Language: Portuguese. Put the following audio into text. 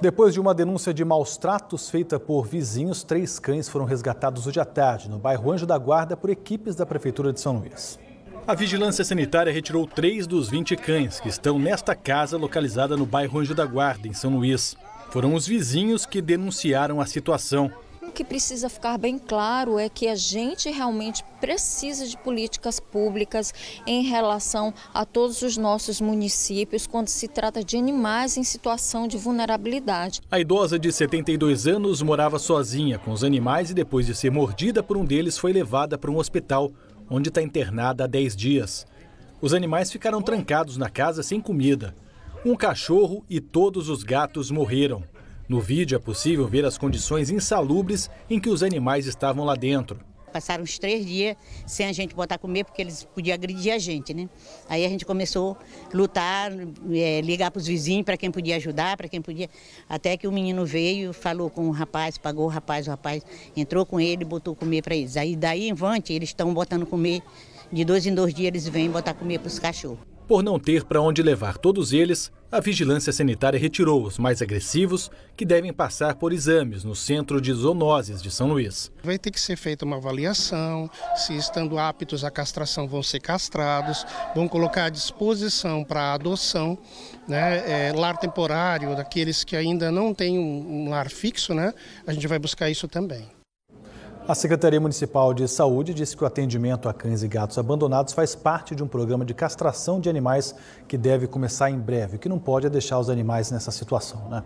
Depois de uma denúncia de maus tratos feita por vizinhos, três cães foram resgatados hoje à tarde no bairro Anjo da Guarda por equipes da Prefeitura de São Luís. A Vigilância Sanitária retirou três dos 20 cães que estão nesta casa localizada no bairro Anjo da Guarda, em São Luís. Foram os vizinhos que denunciaram a situação que precisa ficar bem claro é que a gente realmente precisa de políticas públicas em relação a todos os nossos municípios quando se trata de animais em situação de vulnerabilidade. A idosa de 72 anos morava sozinha com os animais e depois de ser mordida por um deles foi levada para um hospital, onde está internada há 10 dias. Os animais ficaram trancados na casa sem comida. Um cachorro e todos os gatos morreram. No vídeo é possível ver as condições insalubres em que os animais estavam lá dentro. Passaram uns três dias sem a gente botar comer, porque eles podiam agredir a gente, né? Aí a gente começou a lutar, é, ligar para os vizinhos, para quem podia ajudar, para quem podia. Até que o menino veio, falou com o rapaz, pagou o rapaz, o rapaz entrou com ele e botou comer para eles. Aí daí em diante, eles estão botando comer, de dois em dois dias eles vêm botar comer para os cachorros. Por não ter para onde levar todos eles, a vigilância sanitária retirou os mais agressivos, que devem passar por exames no Centro de Zoonoses de São Luís. Vai ter que ser feita uma avaliação, se estando aptos à castração vão ser castrados, vão colocar à disposição para adoção, né, é, lar temporário daqueles que ainda não têm um, um lar fixo, né, a gente vai buscar isso também. A Secretaria Municipal de Saúde disse que o atendimento a cães e gatos abandonados faz parte de um programa de castração de animais que deve começar em breve. O que não pode é deixar os animais nessa situação, né?